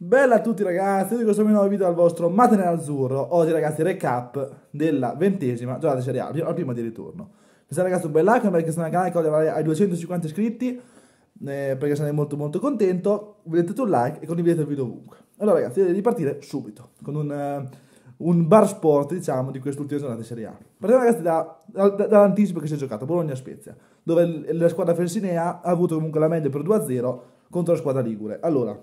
Bella a tutti ragazzi, di questo nuovo video al vostro Matinale Azzurro. Oggi ragazzi recap della ventesima giornata di Serie A, la prima di ritorno. Mi sa ragazzi un bel like perché sono al canale che oggi ai 250 iscritti, eh, perché sarei molto molto contento. Mettete un like e condividete il video ovunque. Allora ragazzi, direi di partire subito con un, uh, un, bar sport diciamo di quest'ultima giornata di Serie A. Partiamo ragazzi da, da, da, dall'anticipo che si è giocato, Bologna-Spezia, dove la squadra felsinea ha avuto comunque la meglio per 2-0 contro la squadra Ligure. Allora...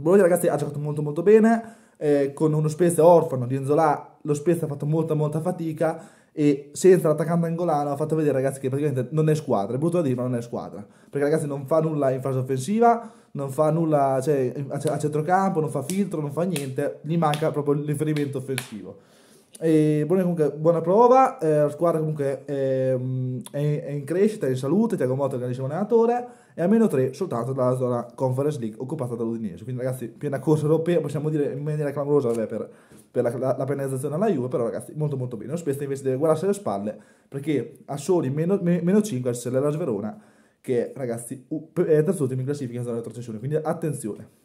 Bologna ragazzi ha giocato molto molto bene, eh, con uno Spezia orfano di Enzola, lo Spezia ha fatto molta molta fatica e senza l'attaccante angolano ha fatto vedere ragazzi che praticamente non è squadra, è brutto da dire ma non è squadra, perché ragazzi non fa nulla in fase offensiva, non fa nulla cioè, a centrocampo, non fa filtro, non fa niente, gli manca proprio l'inferimento offensivo. E buona, comunque, buona prova, eh, la squadra comunque ehm, è, è, in crescita, è in salute, Tiago Motta che è un allenatore, e a meno 3 soltanto dalla zona Conference League occupata dall'Udinese. Quindi ragazzi, piena corsa europea, possiamo dire in maniera clamorosa vabbè, per, per, la, la, la penalizzazione alla Juve, però ragazzi molto molto bene. Lo Spezia invece deve guardarsi alle spalle, perché a soli meno, me, meno 5 c'è la Sverona, che ragazzi è eh, terzultima in classifica in zona retrocessione, quindi attenzione.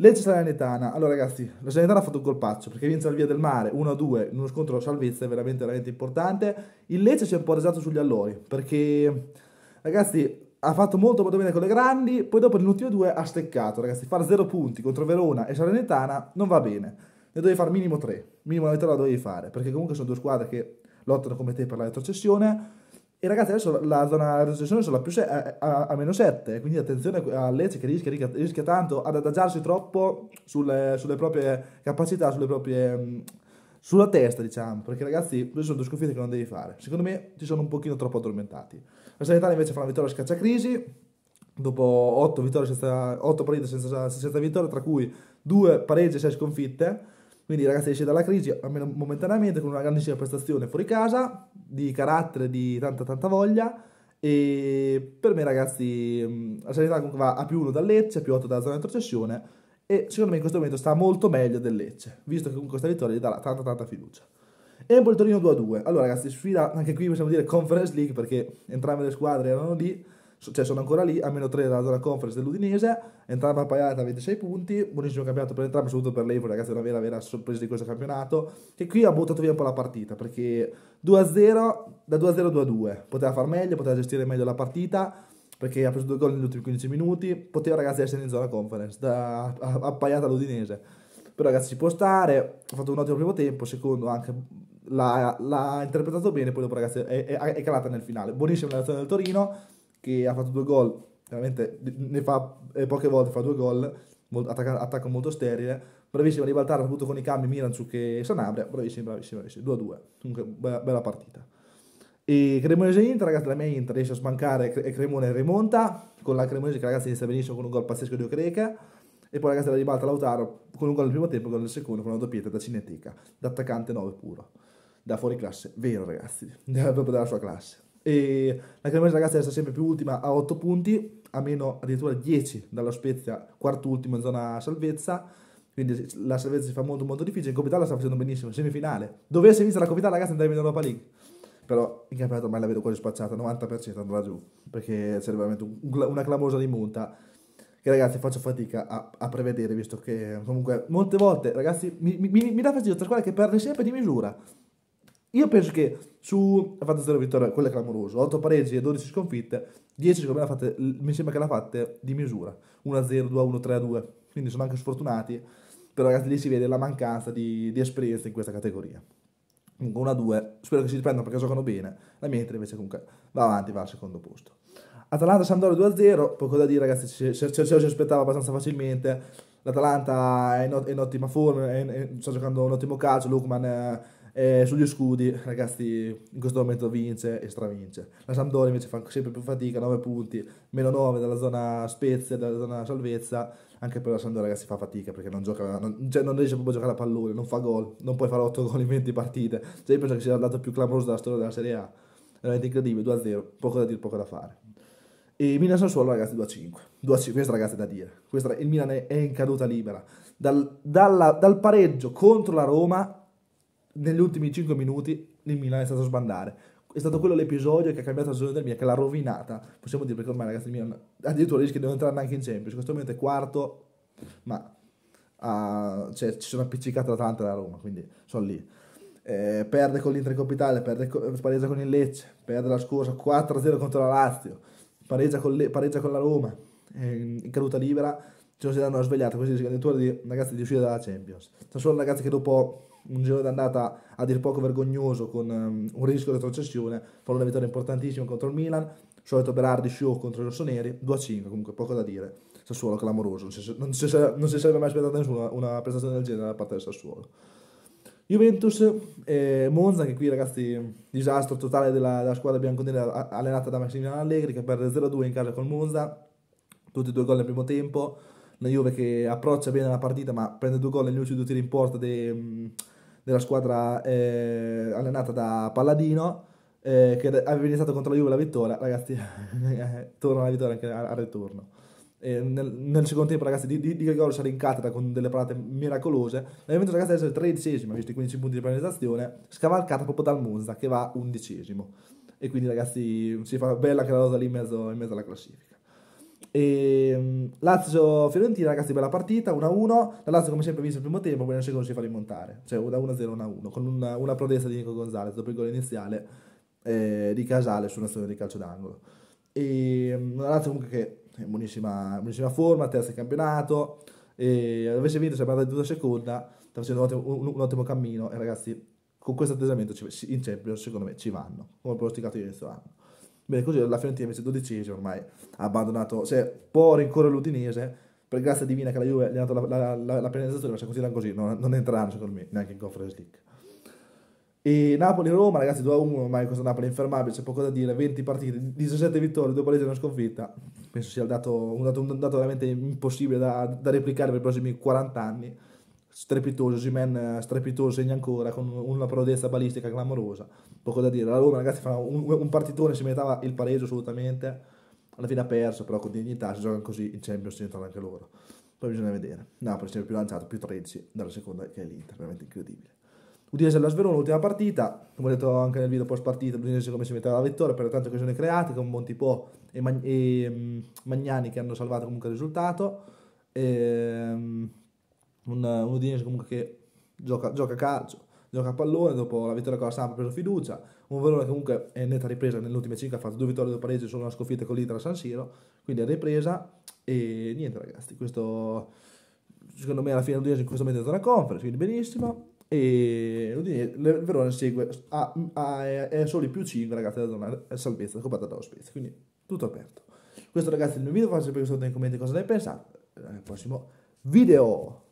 Lecce Salernitana, allora ragazzi, la Salernitana ha fatto un colpaccio perché vince al Via del Mare 1-2 in uno scontro salvezza è veramente, veramente importante. Il Lecce si è un po' resato sugli allori perché, ragazzi, ha fatto molto molto bene con le grandi, poi dopo nell'ultimo due ha steccato, ragazzi, fare 0 punti contro Verona e Salernitana non va bene, ne dovevi fare minimo 3, minimo la metà la dovevi fare perché comunque sono due squadre che lottano come te per la retrocessione e ragazzi, adesso la zona di recessione sono a, se- eh, a-, a-, meno 7, quindi attenzione a Lecce che rischia, rischia, rischia tanto ad adagiarsi troppo sulle, sulle proprie capacità, sulle proprie, mm, sulla testa, diciamo, perché ragazzi, queste sono due sconfitte che non devi fare. Secondo me ci sono un pochino troppo addormentati. La Sanità invece fa una vittoria scacciacrisi, dopo 8, vittorie senza, 8 partite senza, senza vittoria, tra cui 2 pareggi e 6 sconfitte quindi ragazzi esce dalla crisi, almeno momentaneamente, con una grandissima prestazione fuori casa, di carattere, di tanta tanta voglia. E per me ragazzi mm, la Sanità comunque va a più 1 dal Lecce, a più 8 dalla zona di retrocessione e secondo me in questo momento sta molto meglio del Lecce, visto che con questa vittoria gli darà tanta tanta fiducia. Empoli Torino 2-2. Allora ragazzi, sfida anche qui possiamo dire Conference League perché entrambe le squadre erano lì cioè sono ancora lì a meno 3 dalla zona conference dell'Udinese entrambe appaiate a 26 punti buonissimo campionato per entrambe, soprattutto per l'Evo ragazzi è una vera vera sorpresa di questo campionato che qui ha buttato via un po' la partita perché 2-0 da 2-0 a 2-2 poteva far meglio poteva gestire meglio la partita perché ha preso due gol negli ultimi 15 minuti poteva ragazzi essere in zona conference da, appaiata all'Udinese però ragazzi si può stare ha fatto un ottimo primo tempo secondo anche l'ha, interpretato bene poi dopo ragazzi è, è, è calata nel finale buonissima relazione del Torino che ha fatto due gol, veramente ne fa eh, poche volte, fa due gol, molto, attacco molto sterile, bravissimo a ribaltare, soprattutto con i cambi Miranchuk e Sanabria, bravissimi, bravissimi, bravissimi, 2-2, comunque bella, bella partita. E Cremonese Inter, ragazzi, la mia Inter riesce a sbancare e Cremone rimonta, con la Cremonese che ragazzi inizia benissimo con un gol pazzesco di Ocreca, e poi ragazzi la ribalta Lautaro con un gol nel primo tempo, con il secondo, con una doppietta da Cineteca, da attaccante 9 puro, da fuori classe, vero ragazzi, proprio della sua classe. E la Cremonese ragazzi resta sempre più ultima a 8 punti, a meno addirittura 10 dalla Spezia, quarto ultimo in zona salvezza. Quindi la salvezza si fa molto molto difficile. In Coppa Italia sta facendo benissimo, semifinale. Dovesse vincere la Coppa Italia ragazzi andrebbe in Europa League. Però in campionato ormai la vedo quasi spacciata, 90% andrà giù, perché c'è veramente una clamorosa rimonta che ragazzi faccio fatica a, a, prevedere, visto che comunque molte volte ragazzi mi, mi, mi dà fastidio tra squadra che perde sempre di misura. Io penso che su ha fatto 0 vittoria, quello è clamoroso, 8 pareggi e 12 sconfitte, 10 secondo me fatte, mi sembra che l'ha fatta di misura, 1-0, 2-1, 3-2, quindi sono anche sfortunati, però ragazzi lì si vede la mancanza di, di esperienza in questa categoria. Comunque 1-2, spero che si riprendano perché giocano bene, la mentre invece comunque va avanti, va al secondo posto. Atalanta Sandoro 2-0, poco da dire ragazzi, ce, lo si aspettava abbastanza facilmente, l'Atalanta è in, è in ottima forma, è è, sta giocando un ottimo calcio, Lukman... È, eh, eh, sugli scudi, ragazzi, in questo momento vince e stravince. La Sampdoria invece fa sempre più fatica, 9 punti, meno 9 dalla zona Spezia, dalla zona salvezza. Anche per la Sampdoria, ragazzi, fa fatica perché non, gioca, non, cioè, non riesce proprio a giocare a pallone, non fa gol, non puoi fare 8 gol in 20 partite. Cioè, io penso che sia il lato più clamoroso della storia della Serie A. Veramente incredibile, 2-0, poco da dire, poco da fare. E Milan Sassuolo, ragazzi, 2-5. 2-5, questa ragazzi è da dire. Questa, il Milan è in caduta libera. Dal, dalla, dal pareggio contro la Roma negli ultimi 5 minuti il Milan è stato sbandare. È stato quello l'episodio che ha cambiato la stagione del Milan, che l'ha rovinata. Possiamo dire perché ormai ragazzi il Milan addirittura rischia di non entrare neanche in Champions. In questo momento è quarto, ma ah, cioè, ci sono appiccicate l'Atalanta e la Roma, quindi sono lì. Eh, perde con l'Inter Capitale, perde pareggia con il Lecce, perde la scorsa 4-0 contro la Lazio, pareggia con, le, pareggia con la Roma, eh, in caduta libera, ci sono si danno una svegliata, così si addirittura di ragazzi di uscire dalla Champions. Sono solo ragazzi che dopo un giro d'andata a dir poco vergognoso con um, un rischio di retrocessione, fa una vittoria importantissima contro il Milan, solito Berardi show contro i rossoneri, 2-5 comunque, poco da dire. Sassuolo clamoroso, non si, non, si, non si sarebbe mai aspettata nessuno una prestazione del genere da parte del Sassuolo. Juventus e Monza, che qui ragazzi, disastro totale della, della squadra bianconera allenata da Massimiliano Allegri, che perde 0-2 in casa col Monza, tutti e due gol nel primo tempo, la Juve che approccia bene la partita ma prende due gol negli ultimi due tiri in porta dei, della squadra eh, allenata da Palladino, eh, che aveva iniziato contro la Juve la vittoria, ragazzi, torna la vittoria anche al, ritorno. Nel, nel, secondo tempo, ragazzi, di, di, di Gregorio si rincatra con delle parate miracolose. La Juventus, ragazzi, adesso è tredicesima, visto i 15 punti di penalizzazione, scavalcata proprio dal Monza, che va undicesimo. E quindi, ragazzi, si fa bella quella rosa lì in mezzo, in mezzo alla classifica. E ehm, Lazio-Fiorentina, ragazzi, bella partita 1-1. La Lazio, come sempre, ha visto il primo tempo, poi nel secondo si fa rimontare, cioè da 1-0 a 1-1, con una, una prodezza di Nico Gonzalez dopo il gol iniziale eh, di Casale su storia di calcio d'angolo. E ehm, la Lazio, comunque, che è in buonissima, buonissima forma, terza in campionato. E ehm, avesse vinto, sarebbe andata in tutta seconda, sta facendo un ottimo, un, un ottimo, cammino. E ragazzi, con questo atteggiamento in Champions, secondo me, ci vanno, come ho pronosticato io inizio anno. Bene, così la Fiorentina invece è dodicesima ormai ha abbandonato, cioè può rincorrere l'Udinese, per grazia divina che la Juve gli ha dato la, la, la, la penalizzazione, ma se considerano così non, non entreranno secondo me neanche in Conference League. E Napoli-Roma, ragazzi 2-1, ormai questo Napoli è infermabile, c'è poco da dire, 20 partite, 17 vittorie, 2 palese e una sconfitta, penso sia un dato, un dato, un dato veramente impossibile da, da replicare per i prossimi 40 anni strepitoso, Simen eh, strepitoso segna ancora con una prodezza balistica clamorosa, poco da dire, la Roma ragazzi fa un, un partitone, si meritava il pareggio assolutamente, alla fine ha perso però con dignità, si giocano così in Champions si entrano anche loro, poi bisogna vedere, Napoli sempre più lanciato, più 13 dalla seconda che è l'Inter, veramente incredibile. Udinese alla Sverona, l'ultima partita, come ho detto anche nel video post partita, l'Udinese come si metteva la vittoria per le tante occasioni create con Montipò e, Mag- e mm, Magnani che hanno salvato comunque il risultato. E, ehm, una, un Udinese comunque che gioca, gioca calcio, gioca a pallone, dopo la vittoria con la Samp ha preso fiducia, un Verona che comunque è netta ripresa nelle ultime 5, ha fatto due vittorie due pareggi solo una sconfitta con l'Inter a San Siro, quindi è ripresa e niente ragazzi, questo secondo me alla fine dell'Udinese in questo momento è una conference, quindi benissimo e l'Udinese, il Verona segue, ha, ha, è soli più 5 ragazzi da donare salvezza occupata da Ospezia, quindi tutto aperto. Questo ragazzi è il mio video, fatemi sapere questo nei commenti cosa ne pensate, al eh, prossimo video!